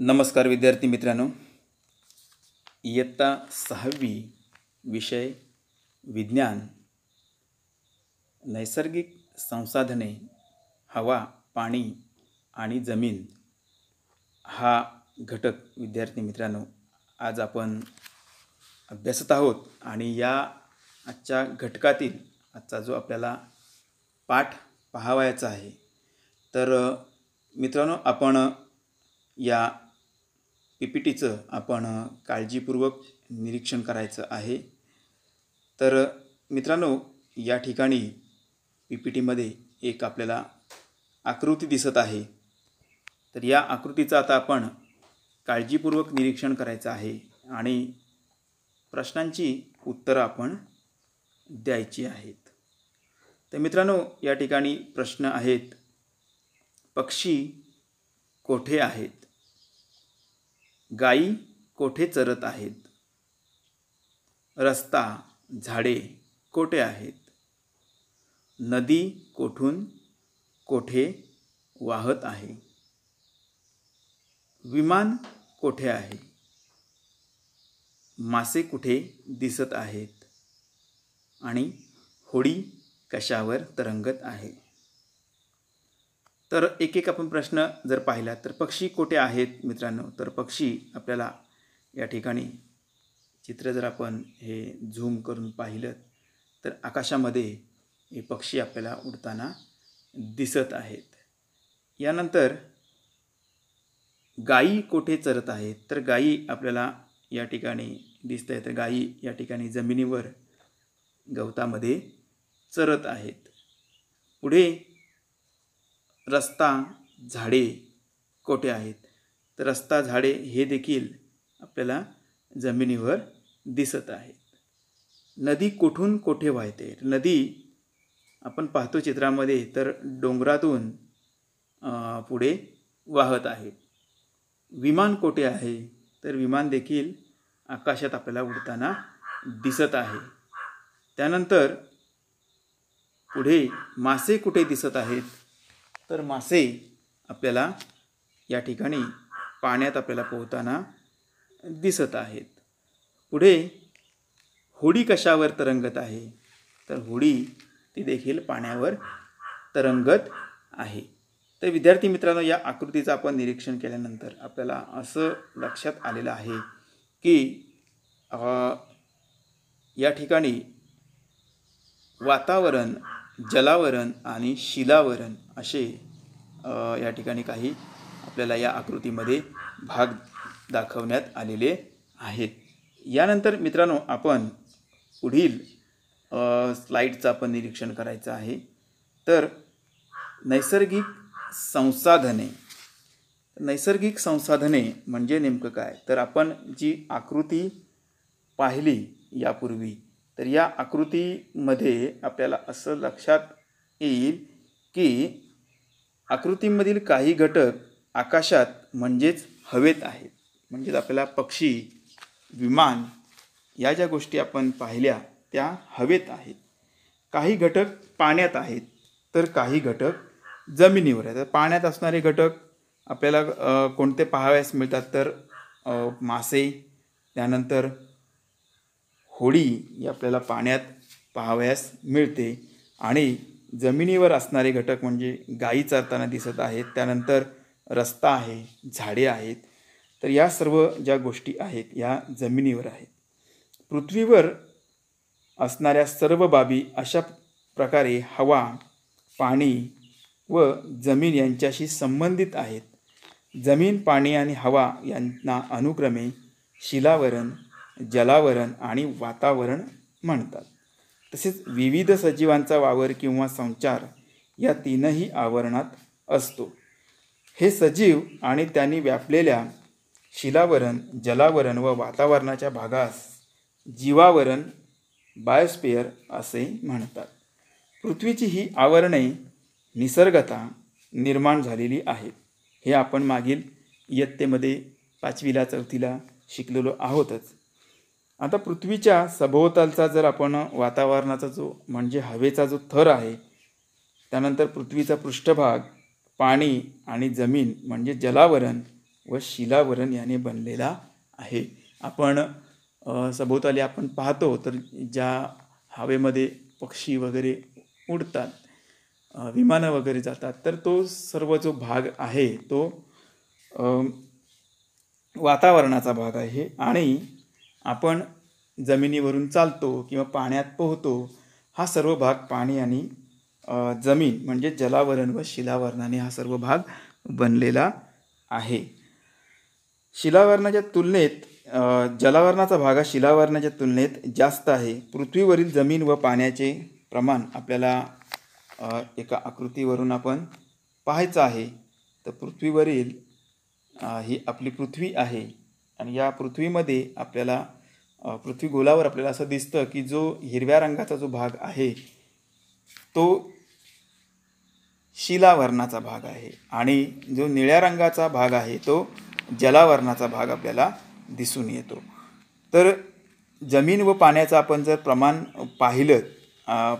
नमस्कार विद्यार्थी मित्रांनो इयत्ता सहावी विषय विज्ञान नैसर्गिक संसाधने हवा पाणी आणि जमीन हा घटक विद्यार्थी मित्रांनो आज आपण अभ्यासत आहोत आणि या आजच्या घटकातील आजचा जो आपल्याला पाठ पाहावायचा आहे तर मित्रांनो आपण या पीपीटीचं आपण काळजीपूर्वक निरीक्षण करायचं आहे तर मित्रांनो या ठिकाणी पी पी टीमध्ये एक आपल्याला आकृती दिसत आहे तर या आकृतीचं आता आपण काळजीपूर्वक निरीक्षण करायचं आहे आणि प्रश्नांची उत्तरं आपण द्यायची आहेत तर मित्रांनो या ठिकाणी प्रश्न आहेत पक्षी कोठे आहेत गाई कोठे चरत आहेत रस्ता झाडे कोठे आहेत नदी कोठून कोठे वाहत आहे विमान कोठे आहे मासे कुठे दिसत आहेत आणि होडी कशावर तरंगत आहे तर एक एक आपण प्रश्न जर पाहिला तर पक्षी कोठे आहेत मित्रांनो तर पक्षी आपल्याला या ठिकाणी चित्र जर आपण हे झूम करून पाहिलं तर आकाशामध्ये हे पक्षी आपल्याला उडताना दिसत आहेत यानंतर गायी कोठे चरत आहेत तर गायी आपल्याला या ठिकाणी दिसत आहे तर गायी या ठिकाणी जमिनीवर गवतामध्ये चरत आहेत पुढे रस्ता झाडे कोठे आहेत तर रस्ता झाडे हे देखील आपल्याला जमिनीवर दिसत आहेत नदी कुठून कोठे वाहते नदी आपण पाहतो चित्रामध्ये तर डोंगरातून पुढे वाहत आहे विमान कोठे आहे तर विमान देखील आकाशात आपल्याला उडताना दिसत आहे त्यानंतर पुढे मासे कुठे दिसत आहेत तर मासे आपल्याला या ठिकाणी पाण्यात आपल्याला पोहताना दिसत आहेत पुढे होडी कशावर तरंगत आहे तर होडी ती देखील पाण्यावर तरंगत आहे तर विद्यार्थी मित्रांनो या आकृतीचं आपण निरीक्षण केल्यानंतर आपल्याला असं लक्षात आलेलं आहे की या ठिकाणी वातावरण जलावरण आणि शिलावरण असे या ठिकाणी काही आपल्याला या आकृतीमध्ये भाग दाखवण्यात आलेले आहेत यानंतर मित्रांनो आपण पुढील स्लाईडचं आपण निरीक्षण करायचं आहे तर नैसर्गिक संसाधने नैसर्गिक संसाधने म्हणजे नेमकं काय तर आपण जी आकृती पाहिली यापूर्वी तर या आकृतीमध्ये आपल्याला असं लक्षात येईल की आकृतीमधील काही घटक आकाशात म्हणजेच हवेत आहेत म्हणजेच आपल्याला पक्षी विमान या ज्या गोष्टी आपण पाहिल्या त्या हवेत आहेत काही घटक पाण्यात आहेत तर काही घटक जमिनीवर आहेत पाण्यात असणारे घटक आपल्याला कोणते पाहावयास मिळतात तर मासे त्यानंतर होळी ही आपल्याला पाण्यात पाहावयास मिळते आणि जमिनीवर असणारे घटक म्हणजे गायी चरताना दिसत आहेत त्यानंतर रस्ता आहे झाडे आहेत तर या सर्व ज्या गोष्टी आहेत या जमिनीवर आहेत पृथ्वीवर असणाऱ्या सर्व बाबी अशा प्रकारे हवा पाणी व जमीन यांच्याशी संबंधित आहेत जमीन पाणी आणि हवा यांना अनुक्रमे शिलावरण जलावरण आणि वातावरण म्हणतात तसेच विविध सजीवांचा वावर किंवा संचार या तीनही आवरणात असतो हे सजीव आणि त्यांनी व्यापलेल्या शिलावरण जलावरण व वातावरणाच्या भागास जीवावरण बायोस्पियर असे म्हणतात पृथ्वीची ही आवरणे निसर्गता निर्माण झालेली आहेत हे आपण मागील इयत्तेमध्ये पाचवीला चौथीला शिकलेलो आहोतच आता पृथ्वीच्या सभोवतालचा जर आपण वातावरणाचा जो म्हणजे हवेचा जो थर आहे त्यानंतर पृथ्वीचा पृष्ठभाग पाणी आणि जमीन म्हणजे जलावरण व शिलावरण याने बनलेला आहे आपण सभोवताली आपण पाहतो तर ज्या हवेमध्ये पक्षी वगैरे उडतात विमानं वगैरे जातात तर तो सर्व जो भाग आहे तो वातावरणाचा भाग आहे आणि आपण जमिनीवरून चालतो किंवा पाण्यात पोहतो हा सर्व भाग पाणी आणि जमीन म्हणजे जलावरण व शिलावरणाने हा सर्व भाग बनलेला आहे शिलावरणाच्या तुलनेत जलावरणाचा भाग हा शिलावरणाच्या तुलनेत जास्त आहे पृथ्वीवरील जमीन व पाण्याचे प्रमाण आपल्याला एका आकृतीवरून आपण पाहायचं आहे तर पृथ्वीवरील ही आपली पृथ्वी आहे आणि या पृथ्वीमध्ये आपल्याला पृथ्वी गोलावर आपल्याला असं दिसतं की जो हिरव्या रंगाचा जो भाग आहे तो शिलावरणाचा भाग आहे आणि जो निळ्या रंगाचा भाग आहे तो जलावरणाचा भाग आपल्याला दिसून येतो तर जमीन व पाण्याचं आपण जर प्रमाण पाहिलं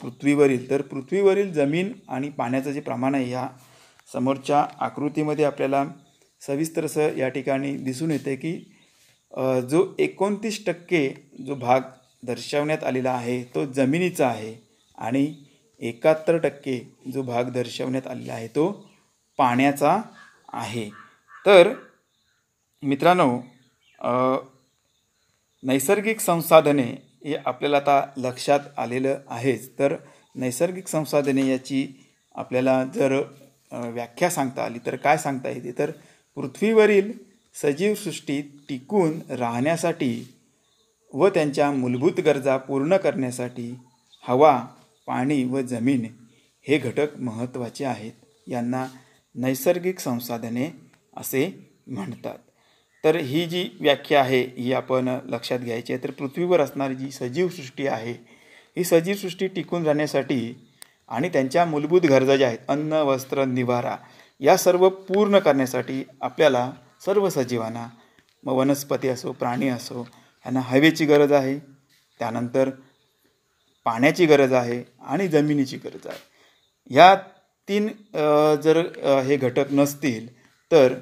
पृथ्वीवरील तर पृथ्वीवरील जमीन आणि पाण्याचं जे प्रमाण आहे ह्या समोरच्या आकृतीमध्ये आपल्याला सविस्तर असं या ठिकाणी दिसून येते की जो एकोणतीस टक्के जो भाग दर्शवण्यात आलेला आहे तो जमिनीचा आहे आणि एकाहत्तर टक्के जो भाग दर्शवण्यात आलेला आहे तो पाण्याचा आहे तर मित्रांनो नैसर्गिक संसाधने हे आपल्याला आता लक्षात आलेलं आहेच तर नैसर्गिक संसाधने याची आपल्याला जर व्याख्या सांगता आली तर काय सांगता येते तर पृथ्वीवरील सजीव टिकून राहण्यासाठी व त्यांच्या मूलभूत गरजा पूर्ण करण्यासाठी हवा पाणी व जमीन हे घटक महत्त्वाचे आहेत यांना नैसर्गिक संसाधने असे म्हणतात तर ही जी व्याख्या आहे ही आपण लक्षात घ्यायची आहे तर पृथ्वीवर असणारी जी सजीवसृष्टी आहे ही सजीवसृष्टी टिकून राहण्यासाठी आणि त्यांच्या मूलभूत गरजा ज्या आहेत अन्न वस्त्र निवारा या सर्व पूर्ण करण्यासाठी आपल्याला सर्व सजीवांना मग वनस्पती असो प्राणी असो यांना हवेची गरज आहे त्यानंतर पाण्याची गरज आहे आणि जमिनीची गरज आहे ह्या तीन जर हे घटक नसतील तर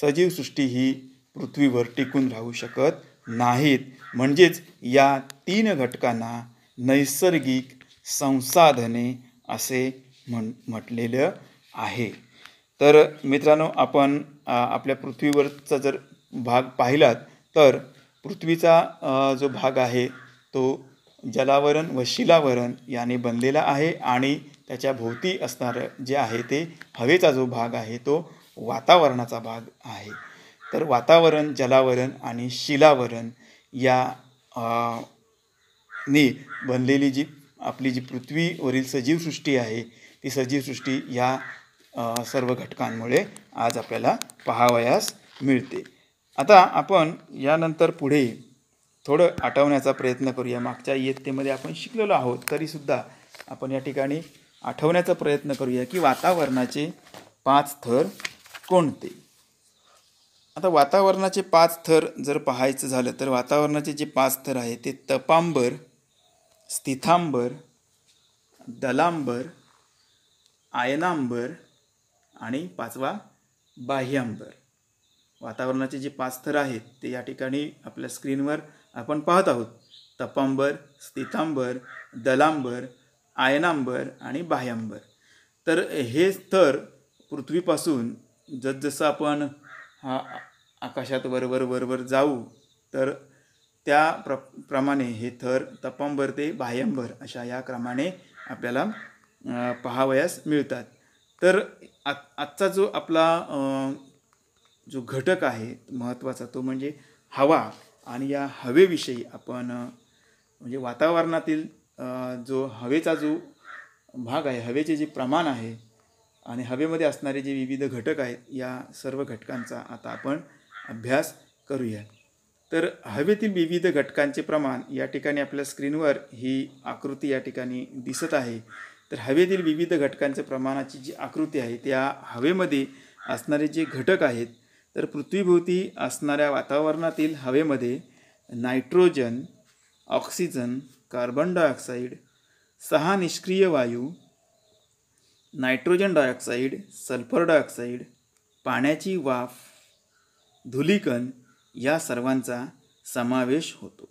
सजीवसृष्टी ही पृथ्वीवर टिकून राहू शकत नाहीत म्हणजेच या तीन घटकांना नैसर्गिक संसाधने असे म्हण म्हटलेलं आहे तर मित्रांनो आपण आपल्या पृथ्वीवरचा जर भाग पाहिलात तर पृथ्वीचा जो भाग आहे तो जलावरण व शिलावरण याने बनलेला आहे आणि त्याच्या भोवती असणारं जे आहे ते हवेचा जो भाग आहे तो वातावरणाचा भाग आहे तर वातावरण जलावरण आणि शिलावरण या ने बनलेली जी आपली जी पृथ्वीवरील सजीवसृष्टी आहे ती सजीवसृष्टी या सर्व घटकांमुळे आज आपल्याला पहावयास मिळते आता आपण यानंतर पुढे थोडं आठवण्याचा प्रयत्न करूया मागच्या इयत्तेमध्ये आपण शिकलेलो आहोत तरीसुद्धा आपण या ठिकाणी आठवण्याचा प्रयत्न करूया की वातावरणाचे पाच थर कोणते आता वातावरणाचे पाच थर जर पाहायचं झालं तर वातावरणाचे जे पाच थर आहे ते तपांबर स्थिथांबर दलांबर आयनांबर आणि पाचवा बाह्यंबर वातावरणाचे जे पाच थर आहेत ते या ठिकाणी आपल्या स्क्रीनवर आपण पाहत आहोत तपांबर स्थितांबर दलांबर आयनांबर आणि बाह्यांबर तर हे थर पृथ्वीपासून जसजसं आपण हा आकाशात वरवर वरवर जाऊ तर त्या प्र प्रमाणे हे थर तपांबर ते बाह्यंबर अशा या क्रमाने आपल्याला पहावयास मिळतात तर आजचा जो आपला जो घटक आहे महत्त्वाचा तो म्हणजे हवा आणि या हवेविषयी आपण म्हणजे वातावरणातील जो हवेचा जो भाग आहे हवेचे जे प्रमाण आहे आणि हवेमध्ये असणारे जे विविध घटक आहेत या सर्व घटकांचा आता आपण अभ्यास करूया तर हवेतील विविध घटकांचे प्रमाण या ठिकाणी आपल्या स्क्रीनवर ही आकृती या ठिकाणी दिसत आहे तर हवेतील विविध घटकांच्या प्रमाणाची जी आकृती आहे त्या हवेमध्ये असणारे जे घटक आहेत तर पृथ्वीभोवती असणाऱ्या वातावरणातील हवेमध्ये नायट्रोजन ऑक्सिजन कार्बन डायऑक्साईड सहा निष्क्रिय वायू नायट्रोजन डायऑक्साईड सल्फर डायऑक्साईड पाण्याची वाफ धुलीकण या सर्वांचा समावेश होतो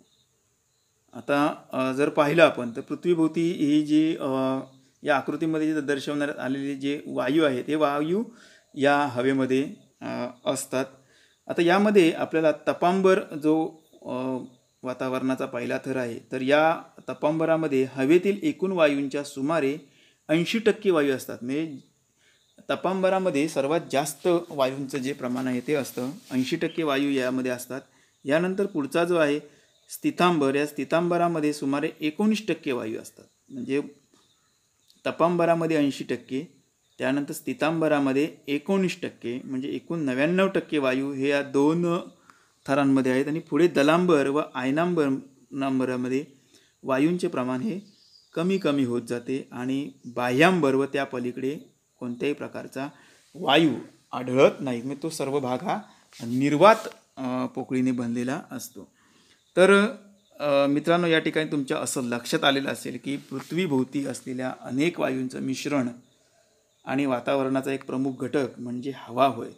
आता जर पाहिलं आपण तर पृथ्वीभोवती ही जी या आकृतीमध्ये जे दर्शवण्यात आलेले जे वायू आहे ते वायू या हवेमध्ये असतात आता यामध्ये आपल्याला तपांबर जो वातावरणाचा पहिला थर आहे तर या तपांबरामध्ये हवेतील एकूण वायूंच्या सुमारे ऐंशी टक्के वायू असतात म्हणजे तपांबरामध्ये सर्वात जास्त वायूंचं जे प्रमाण आहे ते असतं ऐंशी टक्के वायू यामध्ये असतात यानंतर पुढचा जो आहे स्थितांबर या स्थितांबरामध्ये सुमारे एकोणीस टक्के वायू असतात म्हणजे तपांबरामध्ये ऐंशी टक्के त्यानंतर स्थितांबरामध्ये एकोणीस टक्के म्हणजे एकूण नव्याण्णव टक्के वायू हे या दोन थरांमध्ये आहेत आणि पुढे दलांबर व आयनांबर नांबरामध्ये वायूंचे प्रमाण हे कमी कमी होत जाते आणि बाह्यांबर व त्या पलीकडे कोणत्याही प्रकारचा वायू आढळत नाही म्हणजे तो सर्व भाग हा निर्वात पोकळीने बनलेला असतो तर मित्रांनो या ठिकाणी तुमच्या असं लक्षात आलेलं असेल की पृथ्वीभोवती असलेल्या अनेक वायूंचं मिश्रण आणि वातावरणाचा एक प्रमुख घटक म्हणजे हवा होय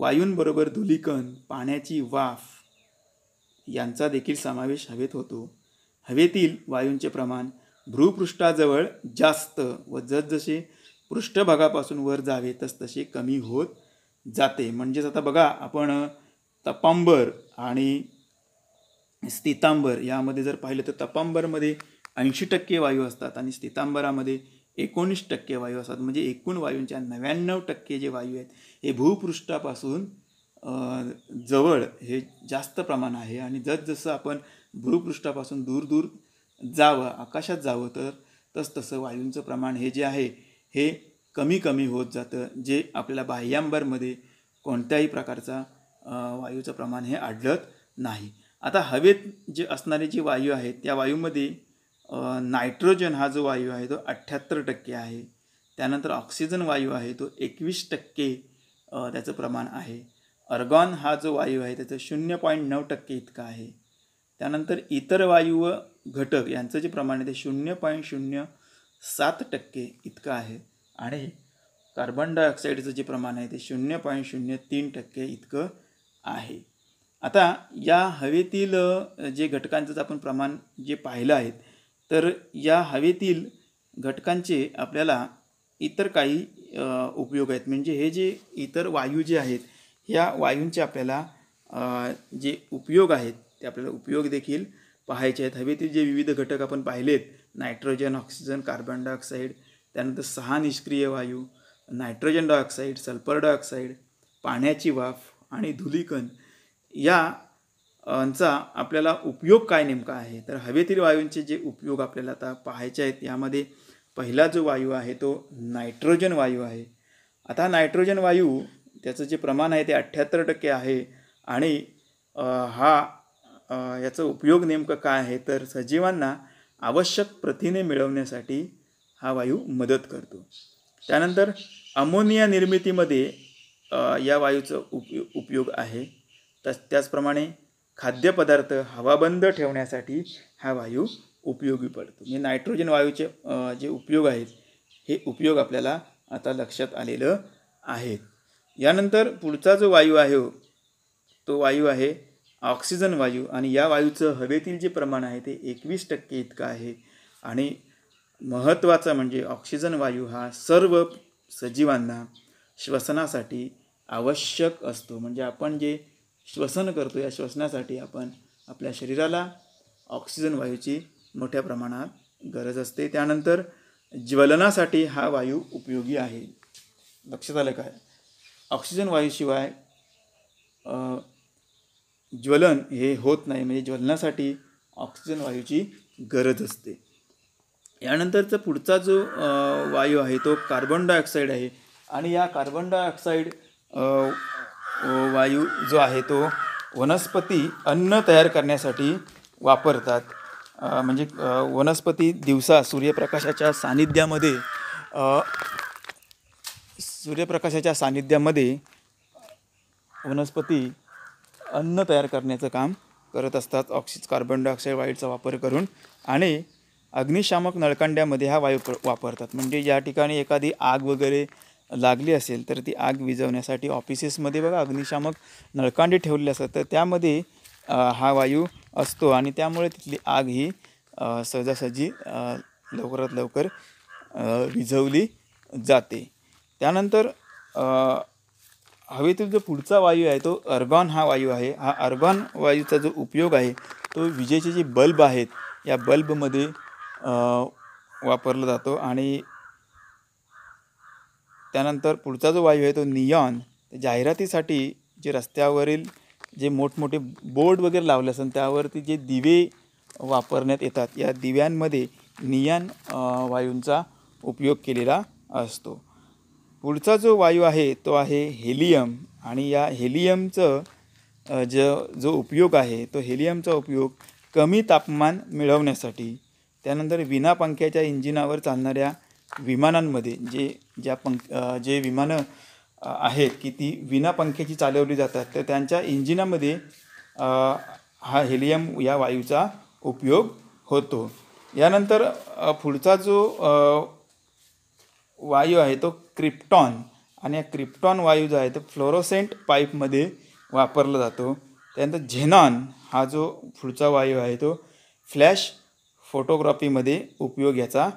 वायूंबरोबर धुलीकण पाण्याची वाफ यांचा देखील समावेश हवेत होतो हवेतील वायूंचे प्रमाण भूपृष्ठाजवळ जास्त व जसजसे पृष्ठभागापासून वर जावे तसतसे कमी होत जाते म्हणजेच आता बघा आपण तपांबर आणि स्थितांबर यामध्ये जर पाहिलं तर तपांबरमध्ये ऐंशी टक्के वायू असतात आणि स्थितांबरामध्ये एकोणीस टक्के वायू असतात म्हणजे एकूण वायूंच्या नव्याण्णव टक्के जे वायू आहेत हे भूपृष्ठापासून जवळ हे जास्त प्रमाण आहे आणि जसजसं आपण भूपृष्ठापासून दूर दूर जावं आकाशात जावं तर तसतसं वायूंचं प्रमाण हे जे आहे हे कमी कमी होत जातं जे आपल्याला बाह्यांबरमध्ये कोणत्याही प्रकारचा वायूचं प्रमाण हे आढळत नाही आता हवेत जे असणारे जी वायू आहेत त्या वायूमध्ये नायट्रोजन हा जो वायू आहे तो अठ्ठ्याहत्तर टक्के आहे त्यानंतर ऑक्सिजन वायू आहे तो एकवीस टक्के त्याचं प्रमाण आहे अर्गॉन हा जो वायू आहे त्याचं शून्य पॉईंट नऊ टक्के इतकं आहे त्यानंतर इतर वायू व घटक यांचं जे प्रमाण आहे ते शून्य पॉईंट शून्य सात टक्के इतकं आहे आणि कार्बन डायऑक्साईडचं जे प्रमाण आहे ते शून्य पॉईंट शून्य तीन टक्के इतकं आहे आता या हवेतील जे घटकांचंच आपण प्रमाण जे पाहिलं आहे तर या हवेतील घटकांचे आपल्याला इतर काही उपयोग आहेत म्हणजे हे जे इतर वायू जे आहेत ह्या वायूंचे आपल्याला जे उपयोग आहेत ते आपल्याला उपयोग देखील पाहायचे आहेत हवेतील जे विविध घटक आपण पाहिलेत नायट्रोजन ऑक्सिजन कार्बन डायऑक्साईड त्यानंतर सहा निष्क्रिय वायू नायट्रोजन डायऑक्साईड सल्फर डायऑक्साईड पाण्याची वाफ आणि धुलीकण या चा आपल्याला उपयोग काय नेमका आहे तर हवेतील वायूंचे जे उपयोग आपल्याला आता पाहायचे आहेत यामध्ये पहिला जो वायू आहे तो नायट्रोजन वायू आहे आता नायट्रोजन वायू त्याचं जे प्रमाण आहे ते अठ्ठ्याहत्तर टक्के आहे आणि हा याचा उपयोग नेमकं काय आहे तर सजीवांना आवश्यक प्रथिने मिळवण्यासाठी हा वायू मदत करतो त्यानंतर अमोनिया निर्मितीमध्ये या वायूचा उप उपयोग आहे तस त्याचप्रमाणे खाद्यपदार्थ हवाबंद ठेवण्यासाठी हा वायू उपयोगी पडतो म्हणजे नायट्रोजन वायूचे जे उपयोग आहेत हे उपयोग आपल्याला आता लक्षात आलेलं आहे यानंतर पुढचा जो वायू आहे तो वायू आहे ऑक्सिजन वायू आणि या वायूचं हवेतील जे प्रमाण आहे ते एकवीस टक्के इतकं आहे आणि महत्त्वाचा म्हणजे ऑक्सिजन वायू हा सर्व सजीवांना श्वसनासाठी आवश्यक असतो म्हणजे आपण जे श्वसन करतो या श्वसनासाठी आपण आपल्या शरीराला ऑक्सिजन वायूची मोठ्या प्रमाणात गरज असते त्यानंतर ज्वलनासाठी हा वायू उपयोगी आहे लक्षात आलं काय ऑक्सिजन वायूशिवाय ज्वलन हे होत नाही म्हणजे ज्वलनासाठी ऑक्सिजन वायूची गरज असते यानंतरचा पुढचा जो वायू आहे तो कार्बन डायऑक्साईड आहे आणि या कार्बन डायऑक्साईड वायू जो आहे तो वनस्पती अन्न तयार करण्यासाठी वापरतात म्हणजे वनस्पती दिवसा सूर्यप्रकाशाच्या सानिध्यामध्ये सूर्यप्रकाशाच्या सानिध्यामध्ये वनस्पती अन्न तयार करण्याचं काम करत असतात ऑक्सिज कार्बन डायऑक्साईड वायूचा वापर करून आणि अग्निशामक नळकांड्यामध्ये हा वायू वापरतात म्हणजे या ठिकाणी एखादी आग वगैरे लागली असेल तर ती आग विझवण्यासाठी ऑफिसेसमध्ये बघा अग्निशामक नळकांडे ठेवलेले असतात तर त्यामध्ये हा वायू असतो आणि त्यामुळे तिथली आग ही सहजासहजी लवकरात लवकर विझवली जाते त्यानंतर हवेतील जो पुढचा वायू आहे तो अर्गॉन हा वायू आहे हा अर्गॉन वायूचा जो उपयोग आहे तो विजेचे जे बल्ब आहेत या बल्बमध्ये वापरला जातो आणि त्यानंतर पुढचा जो वायू आहे तो नियॉन जाहिरातीसाठी जे रस्त्यावरील जे मोठमोठे बोर्ड वगैरे लावले असतात त्यावरती जे दिवे वापरण्यात येतात या दिव्यांमध्ये नियान वायूंचा उपयोग केलेला असतो पुढचा जो वायू आहे तो आहे हेलियम आणि या हेलियमचं ज जो उपयोग आहे तो हेलियमचा उपयोग कमी तापमान मिळवण्यासाठी त्यानंतर विना पंख्याच्या इंजिनावर चालणाऱ्या विमानांमध्ये जे ज्या पंख जे विमानं आहेत की ती विना पंख्याची चालवली जातात तर त्यांच्या इंजिनामध्ये हा हेलियम या वायूचा उपयोग होतो यानंतर पुढचा जो वायू आहे तो क्रिप्टॉन आणि या क्रिप्टॉन वायू जो आहे तो फ्लोरोसेंट पाईपमध्ये वापरला जातो त्यानंतर झेनॉन हा जो पुढचा वायू आहे तो फ्लॅश फोटोग्राफीमध्ये उपयोग याचा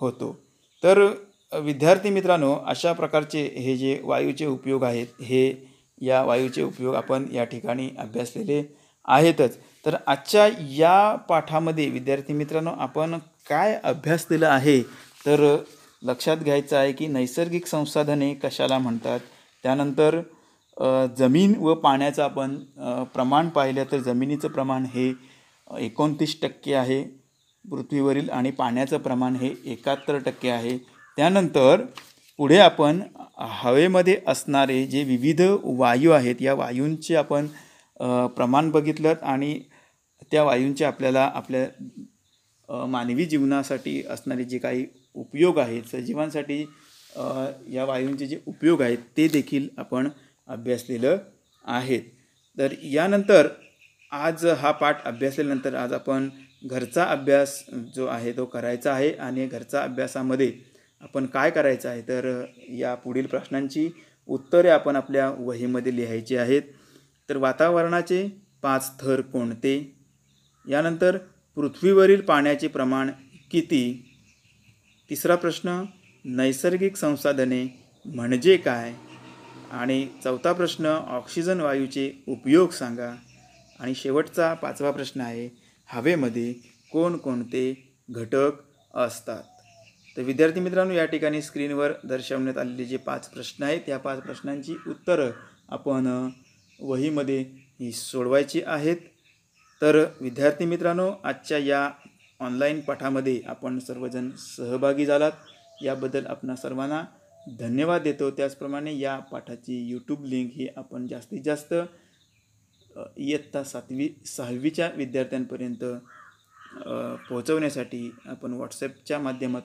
होतो तर विद्यार्थी मित्रांनो अशा प्रकारचे हे जे वायूचे उपयोग आहेत हे या वायूचे उपयोग आपण या ठिकाणी अभ्यासलेले आहेतच तर आजच्या या पाठामध्ये विद्यार्थी मित्रांनो आपण काय अभ्यासलेलं आहे तर लक्षात घ्यायचं आहे की नैसर्गिक संसाधने कशाला म्हणतात त्यानंतर जमीन व पाण्याचं आपण प्रमाण पाहिलं तर जमिनीचं प्रमाण हे एकोणतीस टक्के आहे पृथ्वीवरील आणि पाण्याचं प्रमाण हे एकाहत्तर टक्के आहे त्यानंतर पुढे आपण हवेमध्ये असणारे जे विविध वायू आहेत या वायूंचे आपण प्रमाण बघितलं आणि त्या वायूंचे आपल्याला आपल्या मानवी जीवनासाठी असणारे जे काही उपयोग आहेत सजीवांसाठी या वायूंचे जे उपयोग आहेत ते देखील आपण अभ्यासलेलं आहेत तर यानंतर आज हा पाठ अभ्यासल्यानंतर आज आपण घरचा अभ्यास जो आहे तो करायचा आहे आणि घरचा अभ्यासामध्ये आपण काय करायचं आहे तर या पुढील प्रश्नांची उत्तरे आपण आपल्या वहीमध्ये लिहायची आहेत तर वातावरणाचे पाच थर कोणते यानंतर पृथ्वीवरील पाण्याचे प्रमाण किती तिसरा प्रश्न नैसर्गिक संसाधने म्हणजे काय आणि चौथा प्रश्न ऑक्सिजन वायूचे उपयोग सांगा आणि शेवटचा पाचवा प्रश्न आहे हवेमध्ये कोणकोणते घटक असतात तर विद्यार्थी मित्रांनो या ठिकाणी स्क्रीनवर दर्शवण्यात आलेले जे पाच प्रश्न आहेत त्या पाच प्रश्नांची उत्तरं आपण वहीमध्ये ही सोडवायची आहेत तर विद्यार्थी मित्रांनो आजच्या या ऑनलाईन पाठामध्ये आपण सर्वजण सहभागी झालात याबद्दल आपण सर्वांना धन्यवाद देतो त्याचप्रमाणे या पाठाची यूट्यूब लिंक ही आपण जास्तीत जास्त इयत्ता सातवी सहावीच्या विद्यार्थ्यांपर्यंत पोहोचवण्यासाठी आपण व्हॉट्सॲपच्या माध्यमातून